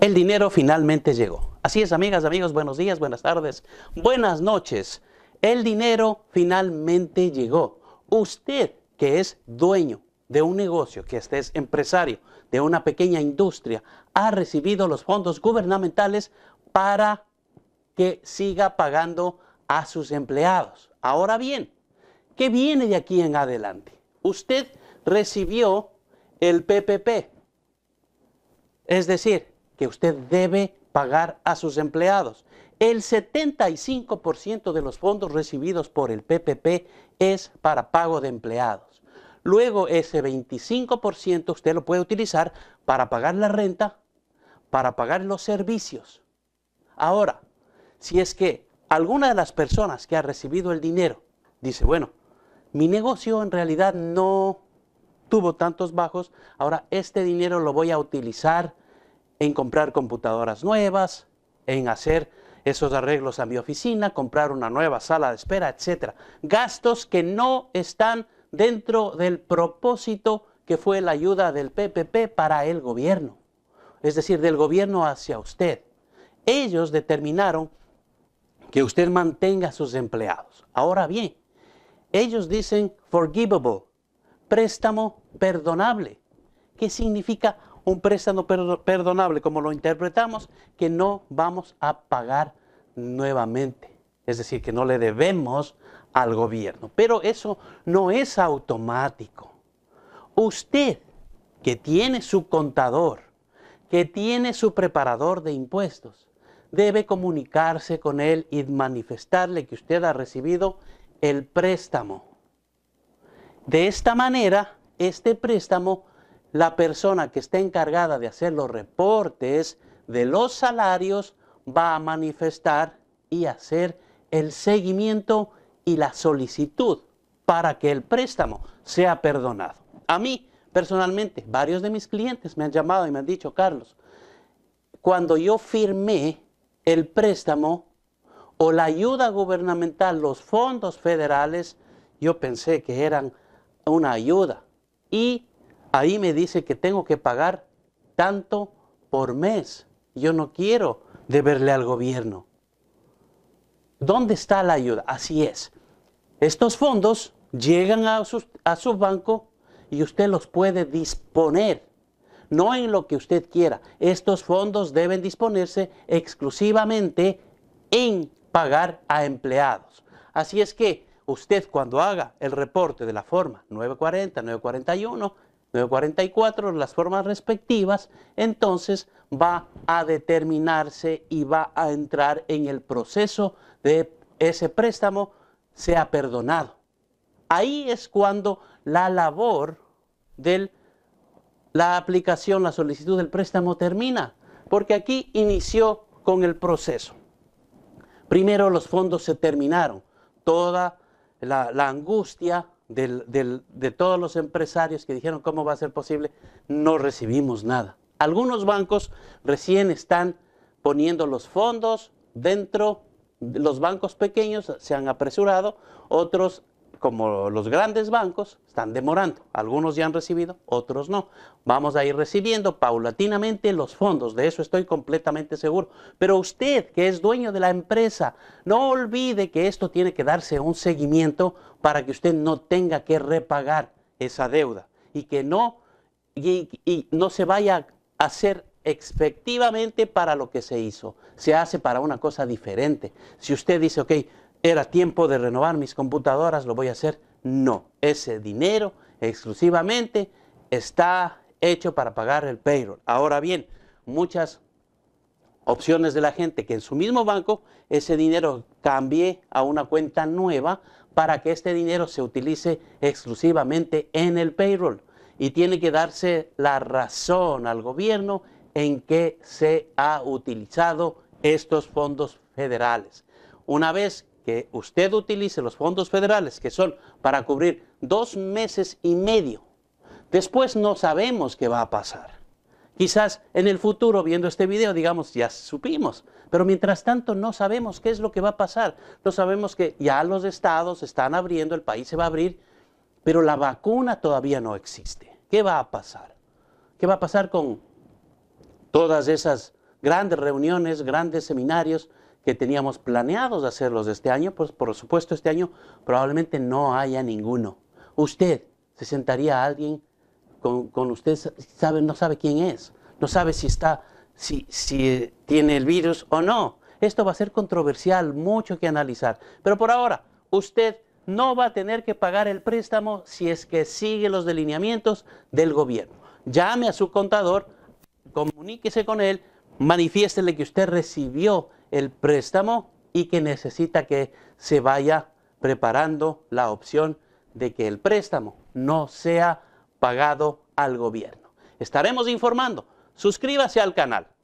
El dinero finalmente llegó. Así es, amigas, amigos, buenos días, buenas tardes, buenas noches. El dinero finalmente llegó. Usted que es dueño de un negocio, que usted es empresario de una pequeña industria, ha recibido los fondos gubernamentales para que siga pagando a sus empleados. Ahora bien, ¿qué viene de aquí en adelante? Usted recibió el PPP, es decir, que usted debe pagar a sus empleados. El 75% de los fondos recibidos por el PPP es para pago de empleados. Luego ese 25% usted lo puede utilizar para pagar la renta, para pagar los servicios. Ahora, si es que alguna de las personas que ha recibido el dinero dice, bueno, mi negocio en realidad no tuvo tantos bajos, ahora este dinero lo voy a utilizar en comprar computadoras nuevas, en hacer esos arreglos a mi oficina, comprar una nueva sala de espera, etc. Gastos que no están dentro del propósito que fue la ayuda del PPP para el gobierno, es decir, del gobierno hacia usted. Ellos determinaron que usted mantenga a sus empleados. Ahora bien, ellos dicen forgivable, préstamo perdonable, ¿Qué significa un préstamo perdonable, como lo interpretamos, que no vamos a pagar nuevamente. Es decir, que no le debemos al gobierno. Pero eso no es automático. Usted que tiene su contador, que tiene su preparador de impuestos, debe comunicarse con él y manifestarle que usted ha recibido el préstamo. De esta manera, este préstamo la persona que está encargada de hacer los reportes de los salarios va a manifestar y hacer el seguimiento y la solicitud para que el préstamo sea perdonado. A mí, personalmente, varios de mis clientes me han llamado y me han dicho, Carlos, cuando yo firmé el préstamo o la ayuda gubernamental, los fondos federales, yo pensé que eran una ayuda y ahí me dice que tengo que pagar tanto por mes. Yo no quiero deberle al gobierno. ¿Dónde está la ayuda? Así es. Estos fondos llegan a su, banco y usted los puede disponer, no en lo que usted quiera. Estos fondos deben disponerse exclusivamente en pagar a empleados. Así es que usted cuando haga el reporte de la forma 940, 941, 944, las formas respectivas, entonces va a determinarse y va a entrar en el proceso de ese préstamo sea perdonado. Ahí es cuando la labor de la aplicación, la solicitud del préstamo termina, porque aquí inició con el proceso. Primero los fondos se terminaron, toda la, la angustia, de todos los empresarios que dijeron cómo va a ser posible, no recibimos nada. Algunos bancos recién están poniendo los fondos dentro, los bancos pequeños se han apresurado, otros como los grandes bancos, están demorando. Algunos ya han recibido, otros no. Vamos a ir recibiendo paulatinamente los fondos, de eso estoy completamente seguro. Pero usted, que es dueño de la empresa, no olvide que esto tiene que darse un seguimiento para que usted no tenga que repagar esa deuda y que no, y, no se vaya a hacer efectivamente para lo que se hizo. Se hace para una cosa diferente. Si usted dice, ok, era tiempo de renovar mis computadoras, lo voy a hacer. No, ese dinero exclusivamente está hecho para pagar el payroll. Ahora bien, muchas opciones de la gente que en su mismo banco ese dinero cambie a una cuenta nueva para que este dinero se utilice exclusivamente en el payroll. Y tiene que darse la razón al gobierno en que se ha utilizado estos fondos federales. Una vez que usted utilice los fondos federales, que son para cubrir dos meses y medio. Después no sabemos qué va a pasar. Quizás en el futuro, viendo este video, digamos, ya supimos, pero mientras tanto no sabemos qué es lo que va a pasar. No sabemos que ya los estados están abriendo, el país se va a abrir, pero la vacuna todavía no existe. ¿Qué va a pasar? ¿Qué va a pasar con todas esas grandes reuniones, grandes seminarios que teníamos planeados hacerlos este año, pues por supuesto este año probablemente no haya ninguno. Usted se sentaría a alguien con, usted, sabe, no sabe quién es, no sabe si está, si, si tiene el virus o no. Esto va a ser controversial, mucho que analizar. Pero por ahora, usted no va a tener que pagar el préstamo si es que sigue los delineamientos del gobierno. Llame a su contador, comuníquese con él, manifiéstele que usted recibió el préstamo y que necesita que se vaya preparando la opción de que el préstamo no sea pagado al gobierno. Estaremos informando. Suscríbase al canal.